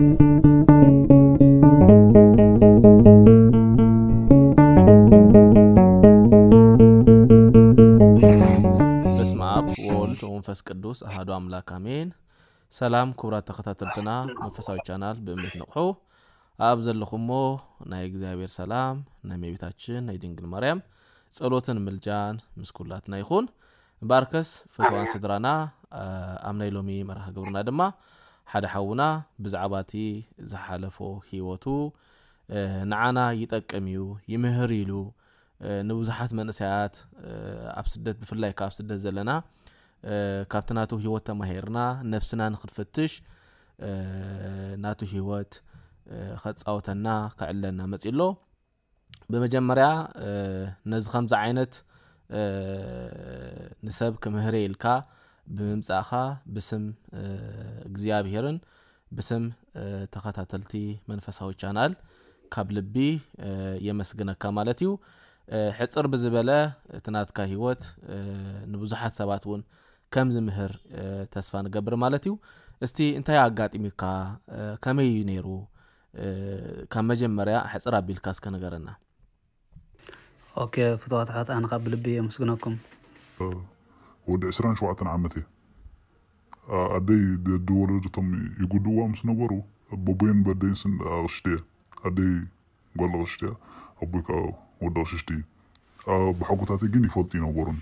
በስመ አብ ወወልድ ወመንፈስ ቅዱስ አሐዱ አምላክ አሜን። ሰላም ክቡራት ተከታተልትና መንፈሳዊ ቻናል ብእምነት ነቑሑ ኣብ ዘለኹሞ ናይ እግዚኣብሔር ሰላም ናይ መቤታችን ናይ ድንግል ማርያም ጸሎትን ምልጃን ምስ ኩላትና ይኹን እምበኣርከስ ፍትዋን ስድራና ኣብ ናይ ሎሚ መርሃ ግብርና ድማ ሓደ ሓውና ብዛዕባ እቲ ዝሓለፎ ሂወቱ ንዓና ይጠቅም እዩ ይምህር ኢሉ ንብዙሓት መንእሰያት ኣብ ስደት ብፍላይ ካብ ስደት ዘለና ካብቲ ናቱ ሂወት ተማሂርና ነብስና ንክትፍትሽ ናቱ ሂወት ከፃወተና ክዕለና መፂ ሎ ብመጀመርያ ነዚ ከምዚ ዓይነት ንሰብ ክምህር ኢልካ ብምምፃእኻ ብስም እግዚኣብሄርን ብስም ተኸታተልቲ መንፈሳዊ ቻናል ካብ ልቢ የመስግነካ ማለት እዩ ሕፅር ብዝበለ እቲ ናትካ ሂወት ንብዙሓት ሰባት እውን ከም ዝምህር ተስፋ ንገብር ማለት እዩ እስቲ እንታይ ኣጋጢሙካ ከመይ እዩ ነይሩ ካብ መጀመርያ ሕፅር ኣቢልካ ስከ ነገረና ኦኬ ፍትዋትሓት ኣነ ካብ ብልቢ የመስግነኩም ودي شو شوعة عمتي أدي دور تم يقولوا أمس نورو بوبين بدين سن أشتيا أدي قال أشتيا أبوك ودا ششتي بحقو تاتي جيني فلتين أورن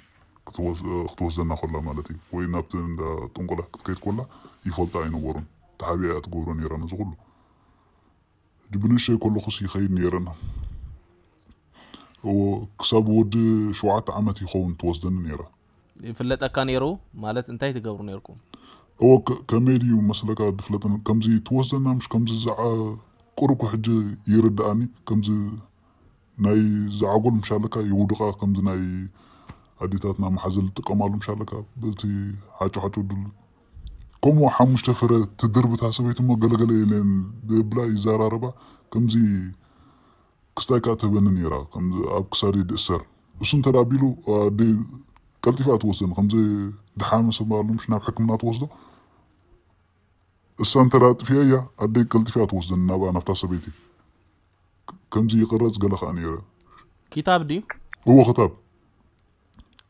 كتوز زنا خلا مالتي وين أبتن تنقلة كتكيت كلا يفلتا أين أورن تحابي أتقورن يرانا زغلو جبنا الشيء كله خصي خير نيرنا وكسب ود شوعة عمتي خون توزدن نيره ይፍለጠካ ነይሩ ማለት እንታይ ትገብሩ ነይርኩም እዎ ከመይ ድዩ መስለካ ድፍለጥን ከምዚ ትወሰና ምሽ ከምዚ ዛዓ ቁርኩ ሕጂ ይርዳእኒ ከምዚ ናይ ዝዓጎል ምሻ ኣለካ ይውድቃ ከምዚ ናይ ኣዴታትና ማሓዘል ዝጥቀማሉ ምሻ ኣለካ በቲ ሓጮ ሓጮ ድሉ ከምኡ ሓሙሽተ ፍረ ትድርብታ ሰበይት ሞ ገለገለ የለን ብላ ይዘራረባ ከምዚ ክስታይካ ትህበኒ ነይራ ኣብ ክሳደ ድእሰር እሱ እንተዳ ኣቢሉ كالتي فات فاتوسن خمزة دحام سبارلو مش ناب نات توسدو السان ترات في ايا ادي كالتي فات فاتوسن نابا نفتا سبيتي كمزي يقرز قال خانيرة كتاب دي هو كتاب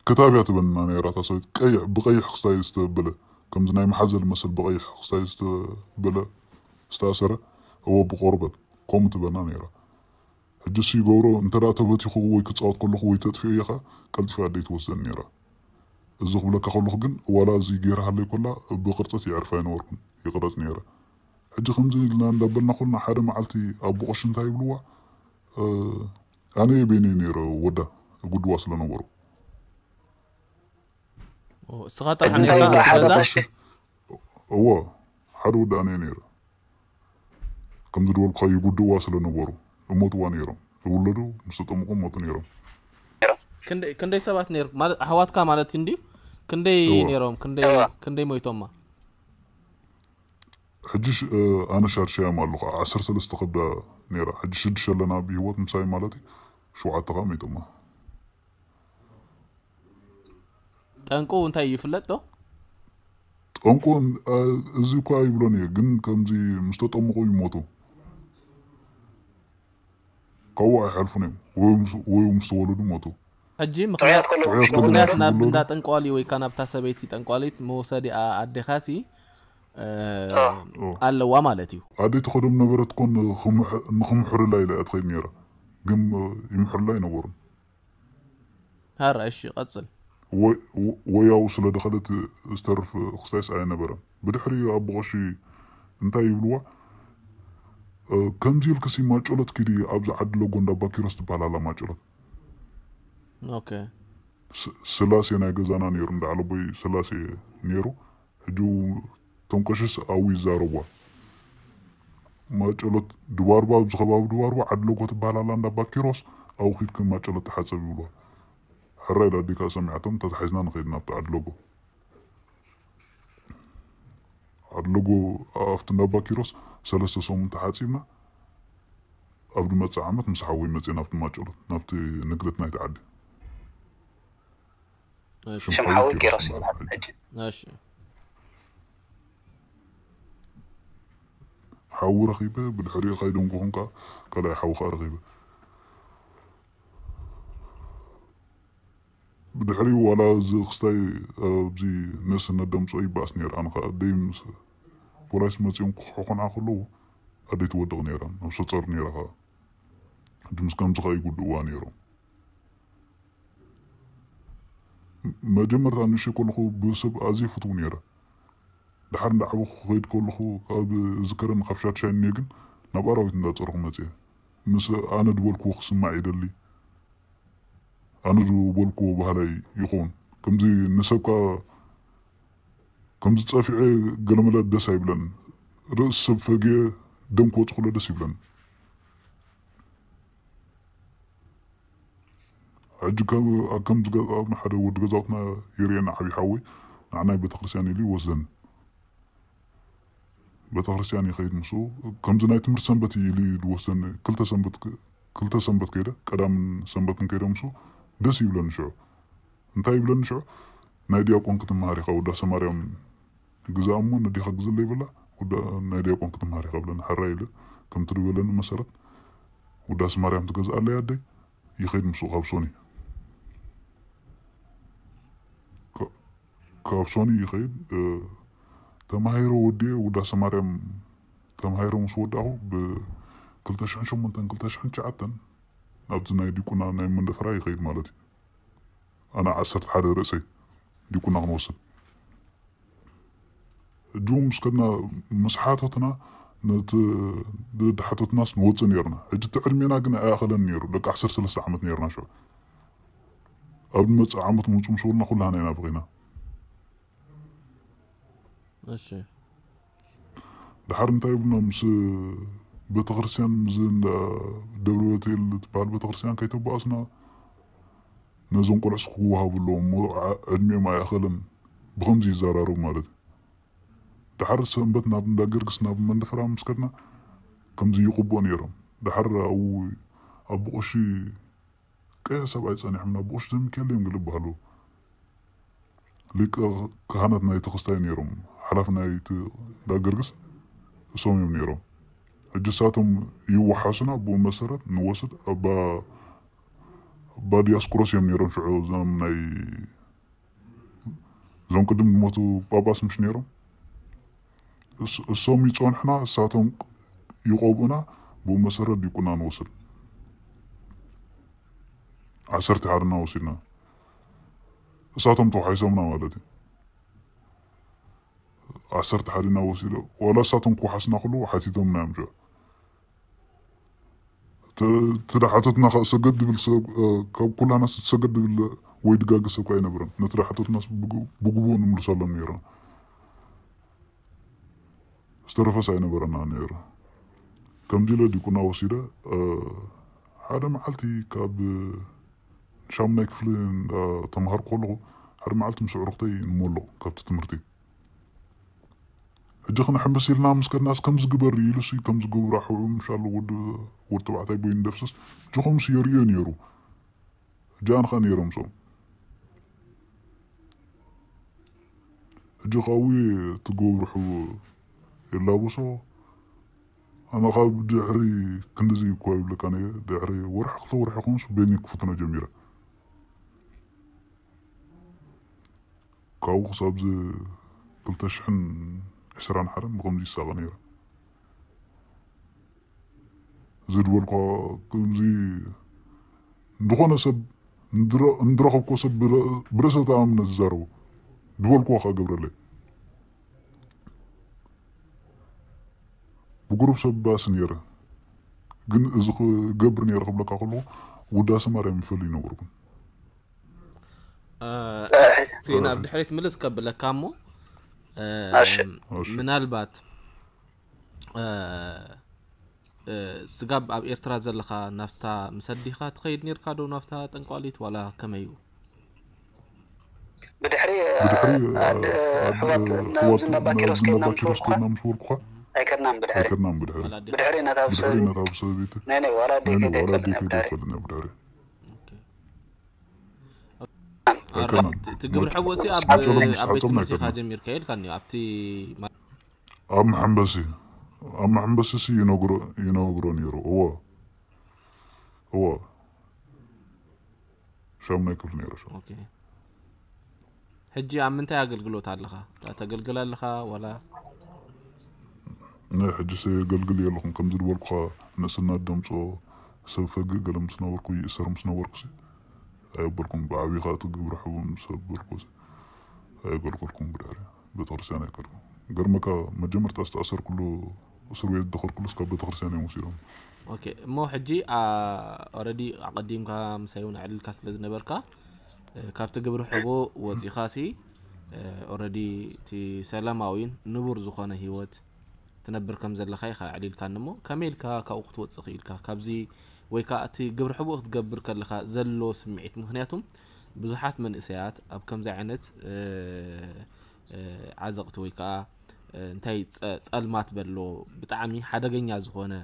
كتاب يا يعتبرنا نيرة تسويت قيح بقيح خصاي استقبله كمز ناي محزل مسل بقي خصاي استقبله استأسره هو بقربة قوم تبنا نيرة ሕጂ እሱ ይገብሮ እንተ ደኣ ተበቲኹ ወይ ክፃወት ከለኹ يا خا ኢኻ ቀልጢፋ ኣደ ይትወስደኒ ነይራ እዚ ክብለካ ከለኹ ግን ዋላ እዚ ገይራ ሃለይ ኮላ ብቅርፀት ይዕርፋ ይነበርኩን ይቅረፅ ነይረ ሕጂ ከምዚ ኢልና እንዳበልና ኮልና ሓደ መዓልቲ ኣቦ ቅርሺ እንታይ ይብልዋ ኣነ የቤኒ ነይረ ወዳ ጉድዋ ስለነበሩ እስኻ ጥራሕ ነዛ እወ ሓደ ወዲ ኣነ ነይረ ከምዚ ድበልካ ይጉድዋ ስለነበሩ እሞትዋ ነይሮም ዝውለዱ ምስ ተጠምቁ ሞቱ ነይሮም ክንደይ ሰባት ነር ማለት ኣሕዋትካ ማለት እንዲዩ كندي نيروم كندي كندي توما حجش انا شهر شيء مالو عسر سنين استقبل نيرا حجيش دش انا بيوت مساي مالتي شو عطغا ميتوما توما تنكو انت ዶ ጠንቁ እዚ እኳ ይብሎን እየ ግን ከምዚ ምስ ተጠምቁ ይሞቱ ካብኡ ኣይሓልፉን እዮም ወይ ምስ ተወለዱ ሕጂ ምክንያት ናብ እንዳ ጠንቋሊ ወይ ከዓ ናብታ ሰበይቲ ጠንቋሊት መወሰዲ ኣዴኻሲ ኣለዋ ማለት እዩ ኣደይ ተኸዶም ነበረትኮ ንክምሕርላ ኢለ እትኸይድ ነይራ ግን ይምሕርላ ኣይነበሩን ሃረ እሺ ቀፅል ወያው ስለ ደኸለት ዝተርፍ ክሳይስ ኣይነበረን ብድሕሪ ኣብ ብቐሺ እንታይ ይብልዋ ከምዚ ኢልክሲ ማጨሎት ኪዲ ኣብዚ ዓዲ ለጎ እንዳባኪሮስ ትበሃል ኣላ ማጨሎት اوكي سلاسي ناي غزانا نيرو اند على بوي سلاسي نيرو حجو تنقشس اوي زاروا ما چلوت دوار باب زخباب دوار با عدلو قوت بالا لاندا باكيروس او خيك ما چلوت تحصب يبا حريدا ديكا سمعتم تتحزنا نخيدنا بتاع عدلوغو عدلوغو افتنا باكيروس ماشي شمحاوي طيب، كراسي ماشي حاو رخيبة بالحرية قايدون كونكا كلا حاو خا رخيبة بالحرية ولا زخستاي آه، بزي ناس الندم صاي باس نيران خا ديم ولاش ما تيون حقن عقلو أديت ودغ نيران نفس تصر نيران خا دمس كم زخاي قدوا نيران መጀመርታ ንሽ ከልኹ ብሰብ ኣዝዩ ፍትው ነይረ ድሓር እንዳዓበኹ ክኸይድ ከልኹ ኣብ ዝከረን ካብ ሻድሻይኒ ግን ናብ ኣራዊት እንዳፀርኹ መፅአ ምስ ኣነ ድበልክዎ ክስማዕ ይደሊ ኣነ ድበልክዎ ባህላይ ይኸውን ከምዚ ንሰብካ ከምዚ ፀፊዐ ገለመላ ደስ ኣይብለን ርእስ ሰብ ፈግየ ደም ክወፅ ክሎ ደስ ይብለን ሕጂ ከም ዝገዛእብኒ ሓደ ወዲ ገዛትና የርእየና ዓብዪ ሓዊ ንዓናይ ቤተክርስትያን ኢሉ ይወስደኒ ቤተክርስትያን ይኸይድ ምስ ከምዚ ናይ ትምህርቲ ሰንበት ኢሉ ዝወስደኒ ክልተ ሰንበት ከይደ ቀዳምን ሰንበትን ከይደ ምስ ደስ ይብለኒ ሽዑ እንታይ ይብለኒ ሽዑ ናይ ዲያቆን ክትምሃር ኢኻ ወዳ ሰማርያም ግዛ እሞ ንዲኻ ግዝለ ይብላ ናይ ዲያቆን ክትምሃር ኢኻ ብለኒ ሓራ ኢለ ከምቲ ዝበለኒ መሰረት ወዳ ሰማርያም ትገዝኣ ኣለይ ኣደይ ይኸይድ ምስ ካብ ሶኒ እዩ كابسوني يخيد هيرو ودي ودا سماريم تمهيرو مسوداهو ب كلتاشحن شمنتن كلتاشحن شعتن ابزنا يدي كنا نايم من دفرا يخيد مالتي انا عسرت حدا رأسي دي كنا غنوصل جومس كنا مسحاتنا نت دحتت ناس نوت نيرنا اجت علمينا قلنا اخلا نيرو لك عسر سلسلة عمت نيرنا شو قبل ما عمت نوت مشغولنا كلها انا بغينا እሺ ድሓር እንታይ ይብልና ምስ ቤተክርስትያን ክርስቲያን ምዝ ደብረ ሆቴል ትበሃል ቤተክርስትያን ክርስቲያን ከይተባኣስና ነዞም ቆልዑ ክወሃብ ኣለዎ ሞ ዕድሚኦም ኣይእኸልን ብከምዚ ይዘራረቡ ማለት እዩ ድሓር ሰንበት ናብ እንዳ ገርግስ ናብ መንደፈራ ምስከድና ከምዚ ይቕብኦ ነይሮም ድሓር ኣብኡ ኣብ ብቑሺ ቀየ ሰብኣይ ፀኒሖም ናብ ብቑሺ ዘሚካኤል እዮም ግል ይበሃሉ ሊቀ ካህናት ናይ ተክስታይ ነይሮም ሓላፍናይት ዳገርግስ እሶም እዮም ነይሮም ሕጂ ሳቶም ይወሓሱና ብኡ መሰረት ንወስድ ኣባ ኣባ ዲያስቆሮስ እዮም ነይሮም ሽዑ እዞም ናይ እዞም ቅድም ዝሞቱ ጳጳስ ምሽ ነይሮም እሶም ይፀንሕና እሳቶም ይቆብኡና ብኡ መሰረት ዲቁና ንወስድ ዓሰርተ ሓደና ወሲድና እሳቶም ተዋሒሶምና ማለት እዩ عصرت حالنا وسيلة ولا ساتنكو حسنقلو حتيتم نامجا تلا حتتنا سقد بل آه، كاب كل ناس تسقد بل ويدقاق سبقا ينبرن نتلا حتتنا بقبو نملسالا نيرا استرفس ينبرنا نيرا كم جيلا دي كنا وسيلة آه، حالا محالتي كاب شام ክፍሊ ተምሃር ከለኹ ሓደ መዓልቲ ምስ ኣዕሩኽተይ نمولو كابت ትምህርቲ حتى خنا حمس يلنا مسكر ناس كم زقبر يلوس كم زقبر راحو إن شاء الله ود ود تبع تاي بين دفسس تخم سيريان يرو تقول روحو إلا بوسو أنا خاب دعري كنزي كواي بلا كاني ورح خطو ورح خمس بيني كفتنا جميرة كاو خصاب زي قلت شحن عشران حرم بغمزي الصغنيرة زد ولقا كمزي ندخونا سب ندرخو كو سب برسة عام نزارو دولكو أخا قبرلي بقرب سب باس نيرة ግን እዚ ክገብር ነይረ ክብለካ ከለዎ ውዳሰ ማርያም ይፈሉ ይነበርኩን እስቲ ናብ ድሕሪት ምልስ ከብለካ እሞ من البات آه، آه، سقاب اب ارترا زلخا نفتا مسديخا تخيد نيركادو نفتا تنقاليت ولا كميو بدحري آه، بدحري تقبل حوسي اب ابيت مسي خاجم يركيل كان ابتي ام حنبسي ام حنبسي سي ينوغرو ينوغرو نيرو هو هو شام ناكل نيرو شو اوكي حجي اب منتاي اغلغلوت ኣለኻ ተገልግል ኣለኻ ወላ ናይ ሕጂ ሰብ የገልግል የለኹም ከምዚ ዝበልኩኻ ንእስና ደምፆ ሰብ ፈግእ ገለ ምስ ነበርኩ ይእሰር ምስ ነበርኩ أقبلكم بعويقات وبرحبوا مسبب القوس أقبلكم بالعري بتغرسان أقبلكم قرمك مجمر تستأثر كله ويد دخل كله سكاب بتغرسان مصيرهم اوكي ሞ ሕጂ ኦረዲ ኣቐዲምካ ምሳይ እውን ዕልልካ ስለ ዝነበርካ ካብቲ ግብሪ ሕቦ ወፂኻ ሲ ኦረዲ እቲ ሰላማዊን ንቡር ዝኾነ ሂወት ትነብር ከም ዘለካ ኢኻ ዕሊልካ ንሞ ከመይ ኢልካ ካብኡ ክትወፅእ كا كابزي ወይ ከዓ እቲ ግብሪ ሕቡእ ክትገብር ከለካ ዘሎ ስምዒት ምክንያቱም ብዙሓት መንእሰያት ኣብ ከምዚ ዓይነት ዓዘቕቲ ወይ ከዓ እንታይ ፀልማት በሎ ብጣዕሚ ሓደገኛ ዝኾነ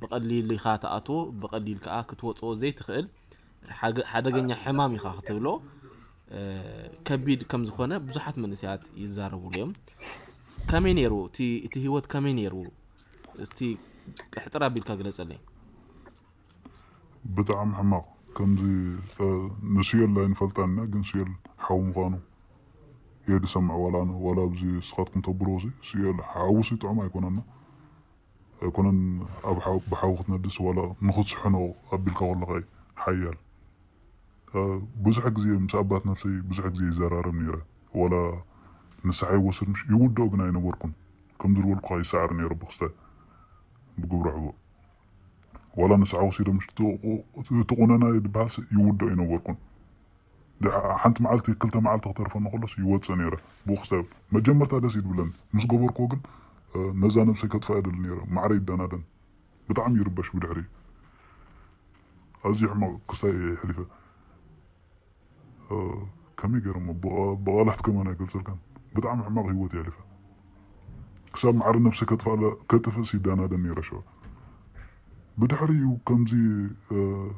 ብቀሊል ኢኻ ተኣትዎ ብቀሊል ከዓ ክትወፅኦ ዘይትኽእል ሓደገኛ ሕማም ኢኻ ክትብሎ ከቢድ ከም ዝኾነ ብዙሓት መንእሰያት ይዛረብሉ እዮም ከመይ ነይሩ እቲ ህወት ከመይ ነይሩ እስቲ ሕፅር ኣቢልካ ግለፀለይ بتاع محمى كان دي آه نسيل لين فلتان نسيل حوم فانو يدي سمع ولا أنا ولا بزي سقط كنت بروزي سيل حاوسي تعم يكون أنا يكون أنا بحاو ندس ولا نخط صحنو أبي القوى اللغاي حيال آه، بزحك زي مسابات نفسي بزحك زي زرار منيرة ولا نسعي وصل مش يودو بناي نوركن كم دول قاي سعر نيرة بخسته بقوم رحبه ولا نسعو سيدا مش تقوننا بحاس يودو ينوركم ده حنت معلتي كلتا معلت اخترفنا خلص يود سنيرة بوخساب ما جمرت هذا سيد بلن مس قبركو قن آه، نزا نفسي فائدة ادل ما معري دانا دن بطعم يربش بالعري أزيح ما قصة حليفة أه كم يقرم آه، بغالحت كمان قلت سلكان بطعم حماق يود حليفة كساب معر نفسي كتفا كتف سيدانا دنيرة نيرة بدحري وكمزي آه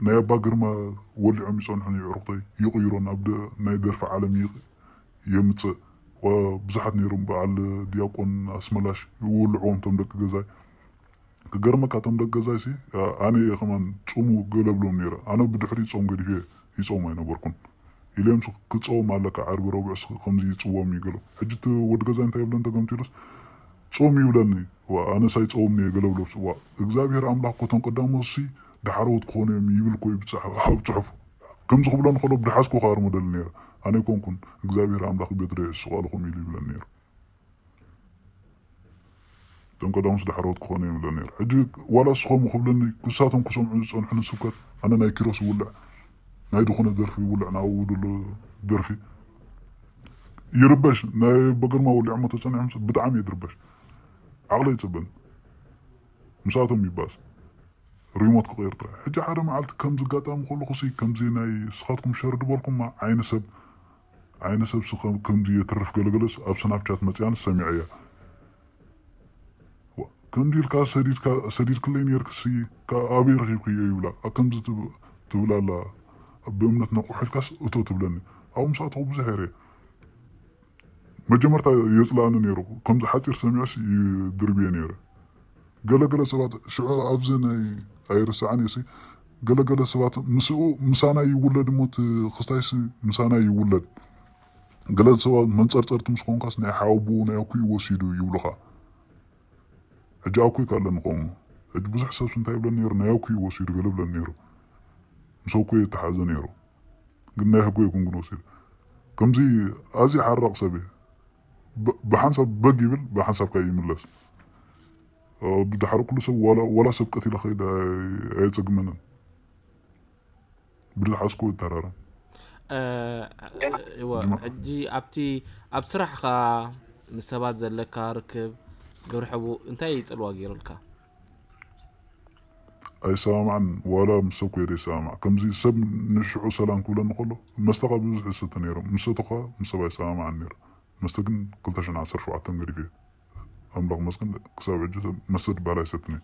نايا باقر ما ولي عم حني يعرقي يغيرون أبدا ناي درفع عالم يمت وبزحت نيرم بعل دياقون أسملاش يولعون تمدك جزاي كجرما كاتمدك جزاي سي آه، أنا يا خمان تصومو قلب لهم نيرا أنا بدحري تصوم قد فيه يصوم أنا بركن إليهم كتصوم مالك عرب ربع سو خمزي تصوم يقولوا حجت ود جزاي أنت يبلن تقام تيرس تصوم يبلني وانا سايت اومني قالوا له سوا اكزابير املاح قوتن قدام وصي دحروت كون يبل كوي بصح حاب تحف كم زغبل نخلو بدحاسكو خار مودل نير انا كون كون اكزابير املاح بيدري السؤال خو ميلي بلا نير تن قدام وصي دحروت كون يبل نير حجي ولا سخو مخبلني كساتهم كسوم عنصون حنا سكر انا ناي كروس ولع ناي دخونا درفي ولع ناود درفي يربش ناي بقر ما ولع متصنع بدعم يدربش عقليتبن مساتم يباس ريموت كغير ترى حجة حدا ما عالت معلت كمز قدام كل خصي زين أي سخاتكم شرد بالكم مع عين سب عين سب كم زي يترف قلقلس أب سناب شات متيان كم زي الكاس سديد سديد كلين يركسي كا أبي رخيب كي يبلا أكمز تبلا لا بأمنتنا قحل الكاس أتو تبلني أو مساتو بزهري መጀመርታ የፅላእኒ ነይሩ ከምዚ ሓፂር ሰሚዐስ ይድርብየ ነይረ ገለገለ ሰባት ሽዑ ኣብዚ ናይ ኣይርስዓን እየ ገለገለ ሰባት ምስኡ ምሳና ይውለድ እሞ ክስታይስ ምሳና ይውለድ ገለ ሰባት መንፀርፀርቲ ምስ ኮንካስ ናይ ሓወቡ ናይ ኣኩይ ወሲዱ ይብሉኻ ሕጂ ኣኩይ ካለ ንኸምኡ ሕጂ ብዙሕ ሰብስ እንታይ ይብለን ነይሩ ናይ ኣኩይ ወሲዱ ገለ ብለን ነይሩ ምስ ኣኩይ የተሓዘ ነይሩ ግን ናይ ህጎ ይኩን ግን ወሲዱ ከምዚ ኣዝዩ ሓራቕ ሰብ እየ بحنسب بقبل بحنسب من الناس بدي حرق سو ولا ولا سبقة إلى خيدا عيد منن بدي حسكو الترارة أه، ايوا حجي ابتي ابسرح خا مسابات زلك ركب قبر حبو انت اي تسال ኣይሰማዕን ዋላ اي ሰብ ولا ይሰማዕ يري سامع كم زي سب نشعو سلام ብዙሕ ይስተ مستقبل ምሰቱ ኸ ምስ ሰብ سامع ነይሩ مستقن قلت أنا عصر شو عتن غريبة أمبلغ مسكن كسب عجوز مسد بلا يستني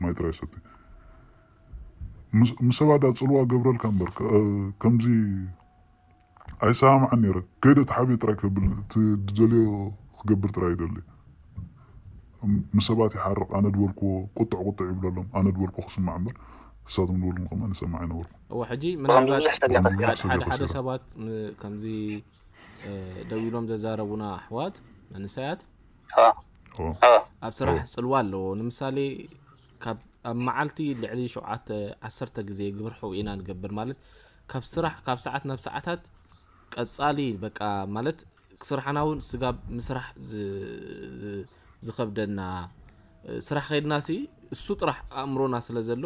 ما يترى يستني مس مسوا ده تلوا قبر الكمبر آه، كم زي أي ساعة معني رك كيد تحبي ترك قبل تدلي قبر ترى يدلي مسابات يحرق أنا دوركو قطع قطع يبلا لهم أنا دوركو خصم معمر صاد من دور المقام أنا سمعنا دور وحجي من حجي من حجي حجي حجي حجي ደዊሎም ዘዛረቡና ኣሕዋት መንሳያት ኣብ ስራሕ ፅልዋ ኣለዎ ንምሳሌ ኣብ መዓልቲ ልዕሊ ሸውዓተ ዓሰርተ ግዜ ግብርሑ ኢና ንገብር ማለት ካብ ስራሕ ካብ ሰዓት ናብ ሰዓታት ቀፃሊ በቃ ማለት ስራሕና እውን ስጋብ ምስራሕ ዝከብደና ስራሕ ከይድና ሲ እሱ ጥራሕ ኣእምሮና ስለ ዘሎ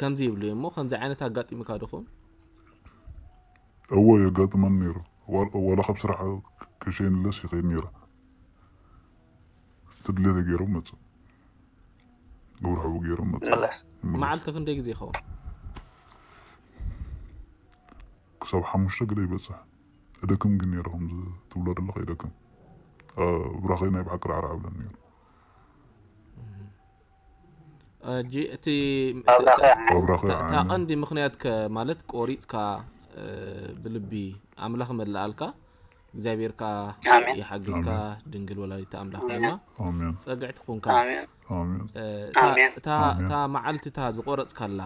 ከምዚ ይብሉ እዮ እሞ ከምዚ ዓይነት ኣጋጢሙካ ድኹም እወ የጋጥመን ነይሩ ولا بصراحة كشين لا شي غير نيرة تدلي غير مت قورحو غير مت ما عالتك نديك زي خو كسب حمشة قلي بصح هذاكم قنيرهم تولر الله هذاكم آه براخينا يبحق رعرع ولا نير جئتي تاقندي مخنياتك مالتك كوريتك ብልቢ ኣምላኽ መላኣልካ እግዚኣብሔርካ ይሓግዝካ ድንግል ወላዲቲ ኣምላኽ ድማ ፀግዕቲ ኩንካ እታ መዓልቲ እታ ዝቆረፅካላ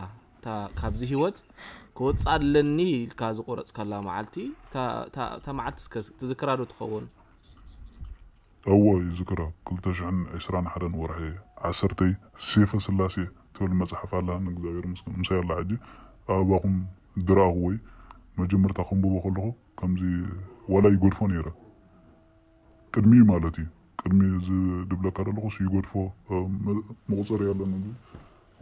ካብዚ ሂወት ክወፃ ኣለኒ ኢልካ ዝቆረፅካላ መዓልቲ እታ መዓልቲ ትዝክራ ዶ ትኸውን እዎ እዩ ዝክራ 221 ወርሒ ዓሰርተይ ሴፈ ስላሴ ትብል መፅሓፍ ኣላ ንእግዚኣብሔር ምስን ምሳይ ኣላ ሕጂ ኣባኹም ድራኹ ወይ መጀመርታ ከንብቦ ከለኹ ከምዚ ዋላ ይጎድፎ ነይረ ቅድሚኡ ማለት እዩ ቅድሚ ዝድብለካ ዘለኹ ይጎድፎ መቁፀሪ ኣለኒ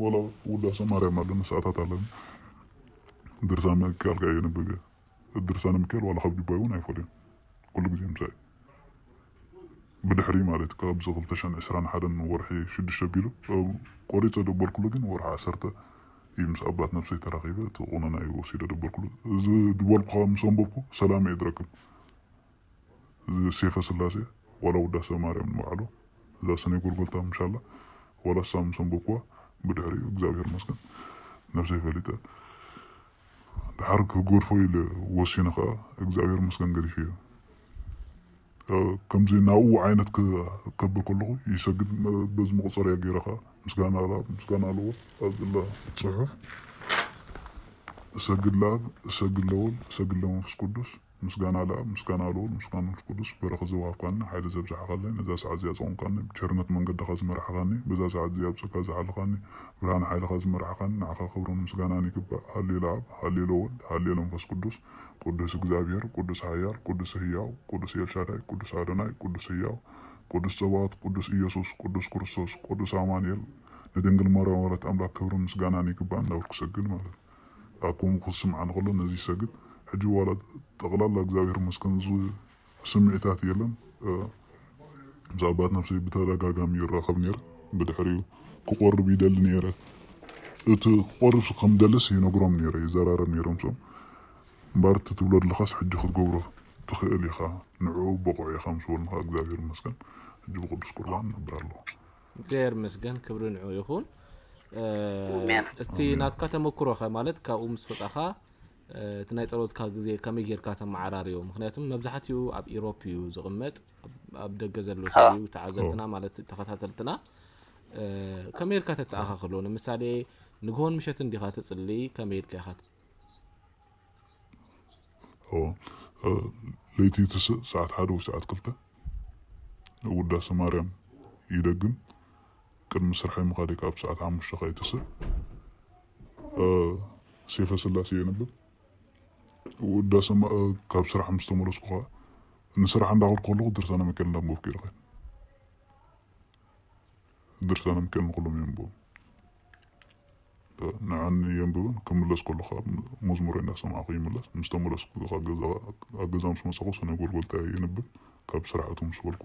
ዋላ ውዳሰ ማርያም ኣለኒ ሰዓታት ኣለኒ ድርሳነ ሚካኤል ካ እየ ነብበ ድርሳነ ሚካኤል ዋላ ካብ ጅባ እውን ኣይፈልዮም ኩሉ ግዜ ምሳይ ብድሕሪ ማለት እዩ ካብዚ 221 ወርሒ 6 ኣቢሉ ቆሪፀ ደበልኩሉ ግን ወርሒ 1 ايه مس ابات نفسي تراقيبة تقونا ناي وسيدة دبر كل دبر بقى مسام بركو سلام يدركم سيف سلاسي ولا ودا سمار من معلو لا سنة كل قلتها إن شاء الله ولا سام مسام بركو بدهري إخزابير مسكن نفسي فليتا حركة غور فويل وسينا خا إخزابير مسكن قريفيه آه، كم زي ناو عينتك قبل كله يسجد آه، بز مقصر يا جيرخا ምስጋና ለአብ ምስጋና ለወልድ አብላ ጽሑፍ እሰግድ ለአብ እሰግድ ለወልድ እሰግድ ለመንፈስ ቅዱስ ምስጋና ለአብ ምስጋና ለወልድ ምስጋና ለመንፈስ ቅዱስ በረኸ ዝዋሃብካኒ ሓይሊ ዘብዛሕኻለይ ነዛ ሰዓት እዚኣ ፀቕምካኒ ብቸርነት መንገድኻ ዝመርሕኻኒ በዛ ሰዓት እዚኣ ብፀካ ዝሓልኻኒ ብርሃን ሓይልኻ ዝመርሕኻኒ ንዓኻ ክብርን ምስጋናን ይግባእ ሃሌ ለኣብ ሃሌ ለወልድ ሃሌ ለመንፈስ ቅዱስ ቅዱስ እግዚኣብሔር ቅዱስ ሓያል ቅዱስ ህያው ቅዱስ ኤልሻዳይ ቅዱስ ኣዶናይ ቅዱስ ህያው ቅዱስ ሰብሐት፣ ቅዱስ ኢየሱስ፣ ቅዱስ ክርስቶስ፣ ቅዱስ አማኑኤል ንድንግል ማርያም ወላዲተ አምላክ ክብሪ ምስጋናን ይግባእ እናበልኩ ሰግድ ማለት ኣኩም ክስምዓ ንከሎ ነዚ ሰግድ ሕጂ ዋላ ጠቕላላ እግዚኣብሔር መስከን ስምዒታት የለን ምስ ነፍሲ ነብሰይ ብተደጋጋሚ ይረኸብ ነይረ ብድሕሪኡ ክቆርብ ይደሊ ነይረ እቲ ክቆርብ ከም ደልስ ይነግሮም ነይረ ይዘራረብ ነይሮም ሶም እምበር ትብሎ ድለኻስ ሕጂ ክትገብሮ تخيل يخا نعو بقعي يخا مسورن خاك داير مسكن جيب قدس قربان نبار له داير مسكن كبر نعو يخون آه استي نات كاتم كرو خا مالت كا امس فصخا آه تناي تلوت كا كامي غير كاتم عراريو مخنياتم مبزحتيو اب ايروبيو زغمت اب دغه زلو سيو تعزلتنا مالت تفاتاتلتنا آه كاميركا تتاخخلو مثالي نغون مشت اندي اللي كاميركا خات او ለይቲ ትስእ ሰዓት ሓደ ወይ ሰዓት ክልተ ውዳሰ ማርያም ይደግም ቅድሚ ስርሐይ ምኻደይ ካብ ሰዓት ሓሙሽተ ኸ ይትስእ ሴፈ ስላሴ የንብብ ውዳሰ ካብ ስራሕ ምስ ተመለስኩ ኸ ንስራሕ እንዳኸልኩ ከለኹ ድርሳነ መከን እንዳንበብኩ ይረኸን ድርሳነ መከን ንኩሎም እዮም ንቦም ንዓኒ የንብብን ክምለስ ከለኹ መዝሙር እንዳሰማዕኹ ይምለስ ምስተመለስ ተመለስኩ ኣብ ገዛ ምስ መሰኩ ሰነ ጎልጎልታ የንብብ ካብ ስርዓቱ ምስ በልኩ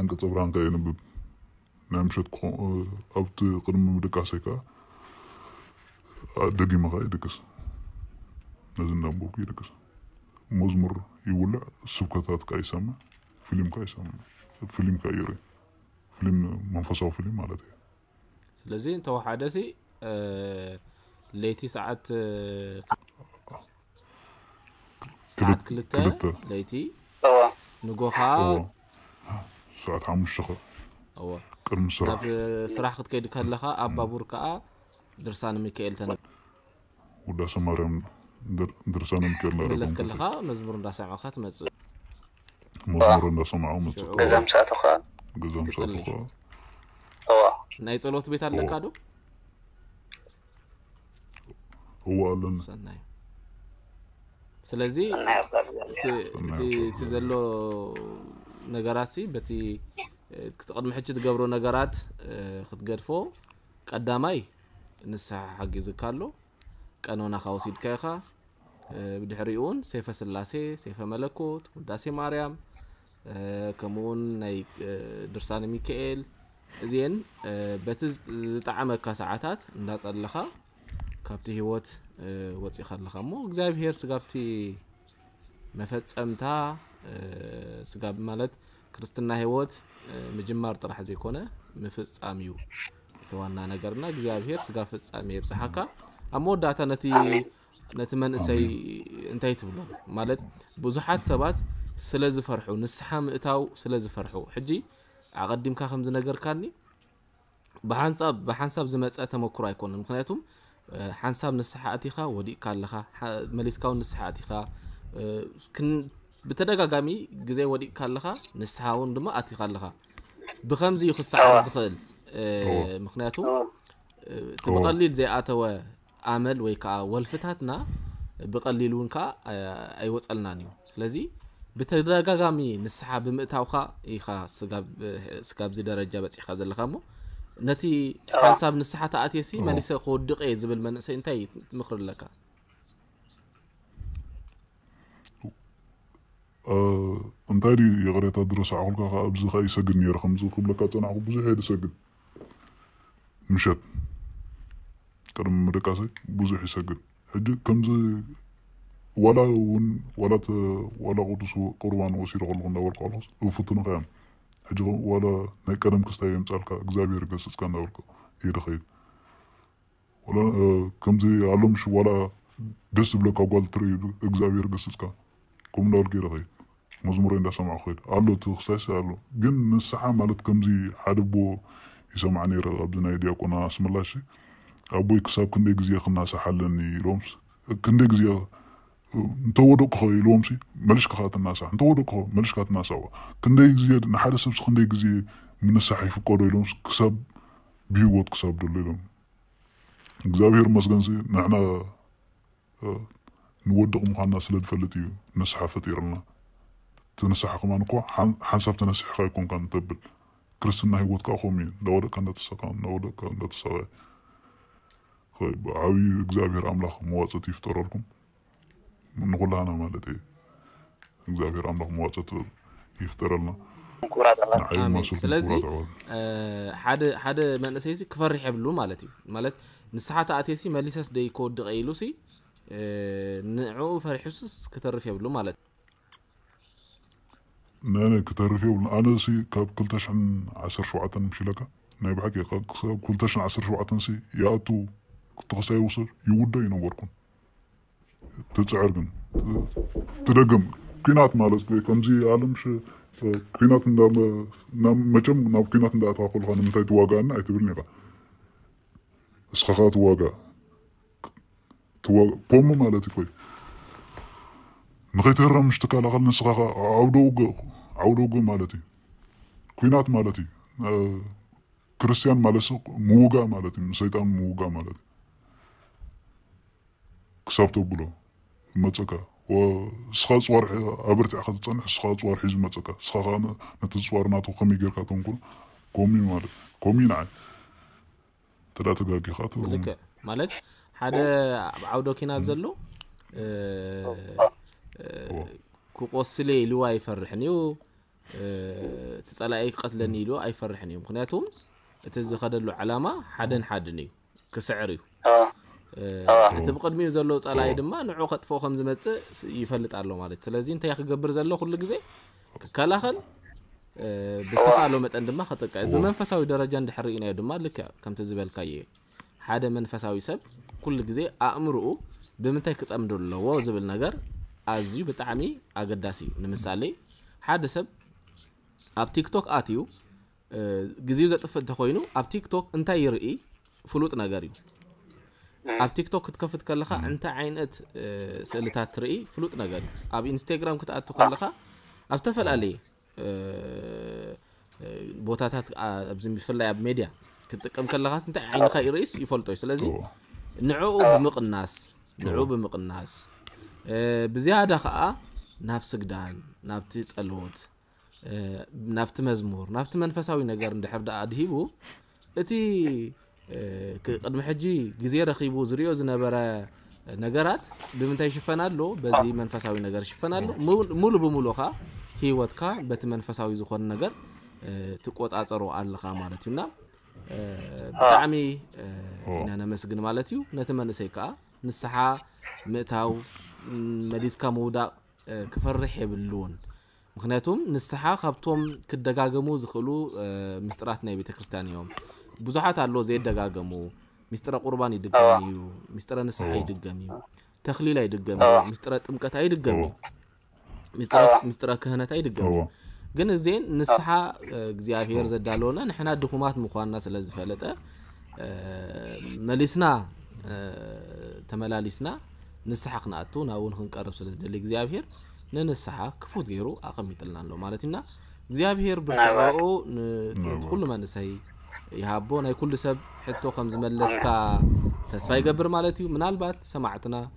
ኣንቀፀ ብርሃንካ የንብብ ናይ ምሸት ኣብቲ ቅድሚ ምድቃሰይ ከዓ ደጊመ ከዓ ይድቅስ ነዚ እንዳንበብኩ ይድቅስ መዝሙር ይውላዕ ስብከታት ከዓ ይሰምዕ ፊልም ከዓ ይሰምዕ ፊልም ከዓ ይርኢ ፊልም መንፈሳዊ ፊልም ማለት እዩ ስለዚ እንተወሓደ ሲ ለይቲ ሰዓት ሰዓት ክልተ ለይቲ ንጎ ከዓ ሰዓት ሓሙሽተ ኸ እዎ ቅድሚ ስራሕ ስራሕ ክትከይድ ከለኻ ኣብ ባቡር ከዓ ድርሳነ ሚካኤል ተነ ውዳሴ ማርያም ድርሳነ ሚካኤል ናረመለስ ከለኻ መዝሙር እንዳሰምዐኻ ትመፅእ መዝሙር እንዳሰምዐ መፅእ ገዛም ሰዓቱ ከዓ ገዛም ሰዓቱ ከዓ እና የጸሎት ቤት አለ ካዶ ዋለን ሰናይ ስለዚህ እቲ ዘሎ ነገራት ሲ በቲ ክትቅድሚ ሕጂ ትገብሮ ነገራት ክትገድፎ ቀዳማይ ንስሓ ሓጊዝካ ኣሎ ቀኖና ካ ወሲድካ ኢኻ ብድሕሪኡ እውን ሰይፈ ስላሴ ሰይፈ መለኮት ውዳሴ ማርያም ከምኡውን ናይ ድርሳነ ሚካኤል እዚአን በቲ ዝጣዕመካ ሰዓታት እንዳፀለኻ ካብቲ ሂወት ወፂእኻ ኣለኻ እሞ እግዚኣብሄር ስጋብቲ መፈፀምታ ስጋ ማለት ክርስትና ሂወት ምጅማር ጥራሕ ዘይኮነ ምፍፃም እዩ እቲ ዋና ነገርና እግዚኣብሄር ስጋ ፍፃሚ የብፅሓካ ኣብ መወዳእታ ነቲ መንእሰይ እንታይ ትብሎ ማለት ብዙሓት ሰባት ስለዝፈርሑ ንስሓ ምእታው ስለዝፈርሑ ሕጂ ኣቐዲምካ ከም ዝነገርካኒ ብሓንሳብ ብሓንሳብ ዝመፀ ተመክሮ ኣይኮነን ምክንያቱም ሓንሳብ ንስሓ ኣቲኻ ወዲእካ ኣለኻ መሊስካ እውን ንስሓ ኣቲኻ ብተደጋጋሚ ግዜ ወዲእካ ኣለኻ ንስሓ እውን ድማ ኣቲኻ ኣለኻ ብከምዚ እዩ ክሰዓት ዝኽእል ምክንያቱ እቲ ብቐሊል ዘይኣተወ ኣመል ወይ ከዓ ወልፍታትና ብቐሊል እውን ከዓ ኣይወፀልናን እዩ ስለዚ ብተደጋጋሚ ንስሓ ብምእታውካ ኢኻ ስጋብዚ ደረጃ በፂሕካ ዘለካ እሞ ነቲ ሓሳብ ንስሓ ተኣትየሲ መሊሰ ክወድቕ እየ ዝብል መንእሰይ እንታይ ምክር ኣለካ እንታይ ድዩ የቕሬታ ድረስ ዓኹልካ ከዓ ኣብዚ ኸ ይሰግድ ነይረ ከምዚ ክብለካ ፀናዕኩ ብዙሕ እየ ዝሰግድ ምሸት ቅድሚ ምድቃሰይ ብዙሕ ይሰግድ ሕጂ ከምዚ ولا ون ولا ت ولا قدس قربان وسير غلغن دور قالوس وفطن قام حج ولا نكرم كستايم تالك اغزابير غسس كان دور كير إيه خير ولا آه، كم زي علمش ولا دس بلا قال تري اغزابير غسس كان قوم دور كير إيه خير مزمرين اند سمع خير قالو تخسس قالو جن نصح مالت كم زي حدبو يسمعني رغب دنا يدي قنا اسم الله شي ابوي كساب كندي غزي خنا سحلني رومس كندي غزي እንተወደቑ ኸ ኢልዎም ሲ መሊሽካ ኸ ትናሳሕ እንተወደቑ ኸ መሊሽካ ትናሳሕ ክንደይ ግዜ ንሓደ ሰብሲ ክንደይ ግዜ ምንሳሕ ይፍቀዶ ኢሎም ክሳብ ብህወት ክሳብ ደሎ ኢሎም እግዚኣብሔር መስገን ሲ ንሕና ንወድቕ ምዃንና ስለ ዝፈልጥ እዩ ነስሓ ፈጢርና ትንስሓ ኸማን እኳ ሓንሳብ ተነሲሕኻ ይኮንካ ንተብል ክርስትና ህይወትካ ኸም እዩ እንዳወደቕካ እንዳተሳኻ እንዳወደቕካ እንዳተሳኻ ዓብዪ እግዚኣብሔር ኣምላኽ መዋፀት ይፍጠረልኩም እንቆላና ማለት እዩ እግዚአብሔር አምላክ መዋፀት ይፍጠረልና ስለዚ ሓደ ሓደ መንእሰይ ሲ ክፈሪሕ የብሉ ማለት እዩ ማለት ንስሓት ኣእቴሲ መሊሰስ ደይ ክወድቀ ኢሉ ሲ ንዕኡ ፈሪሑስስ ክተርፍ የብሉ ማለት እዩ ነነ ክተርፍ የብሉ ኣነ ሲ ካብ 217 ምሽለካ ናይ ብሓቂ ካብ 217 ሲ የኣቱ ክትኸሳይ ውስር ይውደ ይነበርኩን ትፅዕር ግን ትደግም ኩናት ማለት ከምዚ ኣለምሽ ኩናት መቸም ናብ ኩናት እንዳኣተኻኸልካ ንምንታይ ትዋጋእኒ ኣይትብልኒ ኢኻ እስኻ ኸ ትዋጋእ ፖሙ ማለት እዩ ኮይኑ ንኸይትህረም ምሽ ትከላኸል ንስኻ ኸ ዓውደ ውግእ ዓውደ ውግእ ማለት እዩ ኩናት ማለት እዩ ክርስቲያን ማለት ምውጋእ ማለት እዩ ንሰይጣን ምውጋእ ማለት እዩ ክሳብ ተብሎ መፀካ ስኻ ፅዋር ኣብ ርትዕኻ ዝፀንሕ ስኻ ፅዋር ሒዙ መፀካ ስኻ ከዓ ነቲ ፅዋር ናቱ ከመይ ጌርካ ተንኩሎ ጎሚ ማለት ጎሚ ንዓይ ተዳ ተጋጊኻ ልክዕ ማለት ሓደ ኣብ ዓውደ ኪናት ዘሎ ክቆስለ ኢልዎ ኣይፈርሕን እዩ እቲ ፀላእይ ክቀትለኒ ኢልዎ ኣይፈርሕን እዩ ምክንያቱ እቲ ዝኸደሉ ዓላማ ሓደን ሓደን እዩ ክስዕር እዩ እቲ ብቅድሚኡ ዘሎ ፀላይ ድማ ንዑ ከጥፎ ከም ዝመፅእ ይፈልጥ ኣሎ ማለት እዩ ስለዚ እንታይ ክገብር ዘሎ ኩሉ ግዜ ክከላኸል ብዝተካኣሎ መጠን ድማ ክጥቀ ብመንፈሳዊ ደረጃ ንድሕር ርኢናዮ ድማ ልክ ከምቲ ዝበልካየ ሓደ መንፈሳዊ ሰብ ኩሉ ግዜ ኣእምርኡ ብምንታይ ክፀምዶ ኣለዎ ዝብል ነገር ኣዝዩ ብጣዕሚ ኣገዳሲ እዩ ንምሳሌ ሓደ ሰብ ኣብ ቲክቶክ ኣትዩ ግዜኡ ዘጥፍእ እንተኮይኑ ኣብ ቲክቶክ እንታይ ይርኢ ፍሉጥ ነገር እዩ ኣብ ቲክቶክ ክትከፍት ከለካ እንታይ ዓይነት ስእልታት ትርኢ ፍሉጥ ነገር እዩ ኣብ ኢንስታግራም ክትኣቱ ከለካ ኣብ ዝተፈላለየ ቦታታት ብፍላይ ኣብ ሜድያ ክትጥቀም ከለካስ እንታይ ዓይንካ ይርእስ ይፈልጦ እዩ ስለዚ ንዕኡ ብምቕናስ ንዕኡ ብምቕናስ ብዝያዳ ከዓ ናብ ስግዳን ናብቲ ፀልወት ናብቲ መዝሙር ናብቲ መንፈሳዊ ነገር እንድሕር ደኣ ድሂቡ እቲ ቅድሚ ግዜ ረቡ ዝኦ ዝነበረ ነገራት ብምታይ ሽፈና ኣሎ ዚ መፈሳዊ ሽፈና ሎ ሙሉ ብሙሉ ሂወትካ ቲ መንፈሳዊ ዝኮኑ ትቆፃፀሩ ኣለካ ማ ዩና ብጣዕሚ ኢናነመስግን ማ ዩ ነቲ መእሰይ ንስሓ እታው መዲዝካ ምውዳቅ ክፈርሕ የብልውን ምክንያቱ ንስሓ ካብቶም ክደጋገሙ ዝክእሉ ምስጢራት ናይ ቤተክርስቲያን እዮም ብዙሓት ኣሎ ዘየደጋገሙ ምስጢረ ቁርባን ይድገም እዩ ምስጢረ ንስሓ ይድገም እዩ ተክሊል ኣይድገም እዩ ምስጢረ ጥምቀታ ይድገም እዩ ምስጢረ ክህነታ ኣይድገም እዩ ግን እዜን ንስሓ እግዚኣብሄር ዘዳለወና ንሕና ድኹማት ምኳንና ስለ ዝፈለጠ መሊስና ተመላሊስና ንስሓ ክንኣቱ ናብ እውን ክንቀርብ ስለ ዝደሊ እግዚኣብሄር ንንስሓ ክፉት ገይሩ ኣቐሚጥልና ኣሎ ማለት እዩና እግዚኣብሄር ብርትዕኡ ንኩሉ መንእሰይ يهابون اي كل سب حتو خمز آه. ملسكا تسفاي قبر مالتي من البات سمعتنا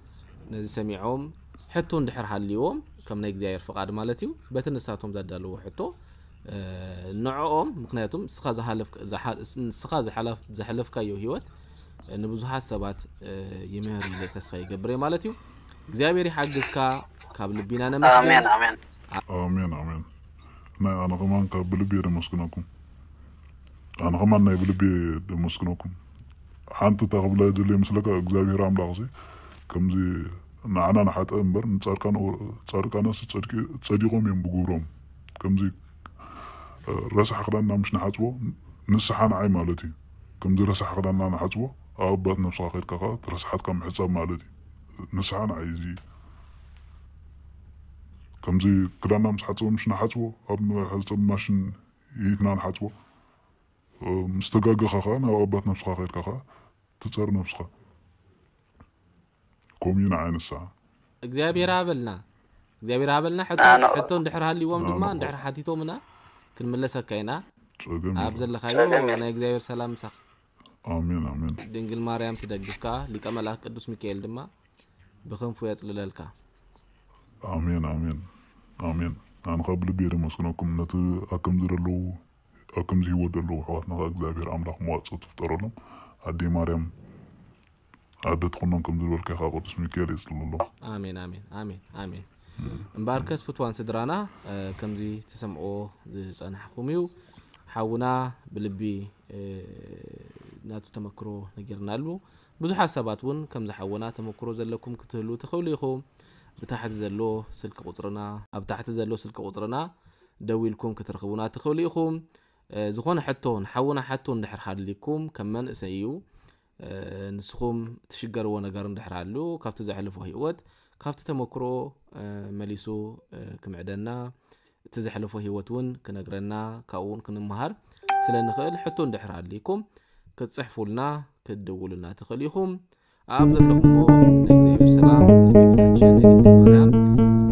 نزي سميعوم حتو ندحر هاليوم كم نيك زاير فقاد مالتي بتن ساتوم زادالو حتو آه، نوعهم مقنياتهم سخا زحلف سخا زحلف زحلف كايو هيوت آه، نبوزها سبات يمهري لتسفاي قبري مالتي زابيري حقزكا قبل بينا نمسك امين امين امين امين ما انا كمان قبل بينا مسكناكم أنا خم أنا يبلبي دمسكنكم حنتو تقبل هذا اللي مسلك أجزاهم رام لغزي كم زي نعنا نحط أمبر نتركان أو تركان أس تركي تريقهم يبغورهم كم زي رأس حقدان نامش نحطه نسحان عي مالتي كم زي رأس حقدان نانا حطه أبد نفس آخر كذا رأس حد كم حساب مالتي نسحان عي زي كم زي كلام نامش حطه مش نحطه أبد حساب ماشن يتنان حطه مستقاقة خاخا أنا أبات نفسها خير خاخا تتر نفسها كومين عين الساعة إجزابي رابلنا إجزابي رابلنا حتى حتى ندحرها اللي وام دوما ندحر حاتيتو منا كن ملسا كينا أبزل لخايو أنا إجزابي سلام سخ آمين آمين دنجل مريم تدقفك لك ملاك قدس ميكيل دما بخم فويا تللالك آمين آمين آمين أنا قبل بيري مسكنكم نتو أكم درلو ኣብዚ ሂወት ዘለዎ ኣሕዋትና እግዚኣብሔር ኣምላኽ መዋፅኦ ትፍጠረሎም ኣዴ ማርያም ኣደ ትኩኖም ከም ዝበልካ ካ ቅዱስ ሚካኤል የፅልሎ ኣለኹ ኣሜን ኣሜን ኣሜን ኣሜን እምበር ከስ ፍትዋን ስድራና ከምዚ ትሰምዖ ዝፀናሕኩም እዩ ሓውና ብልቢ ናቱ ተመክሮ ነጊርና ኣሉ ብዙሓት ሰባት እውን ከምዚ ሓውና ተመክሮ ዘለኩም ክትህሉ ትኽእሉ ኢኹም ብታሕቲ ዘሎ ስልኪ ቁፅርና ኣብ ታሕቲ ዘሎ ስልኪ ቁፅርና ደዊ ኢልኩም ክትረኽቡና ትኽእሉ ኢኹም ዝኾነ ሕቶ ንሓውና ሓቱ ንድሕርሃልኩም ከም መንእሰይ እዩ ንስኹም እትሽገርዎ ነገር ንድሕርሃሉ ካብቲ ዘሕለፎ ሂወት ካብቲ ተመክሮ መሊሱ ክምዕደና እቲ ዘሕለፎ ሂወት እውን ክነግረና ካብኡ እውን ክንምሃር ስለ ንክእል ሕቶ እንድሕርሃልኩም ክትፅሕፉልና ክትደውሉልና እትኽእል ኢኹም ኣብ ዘለክሞ ስ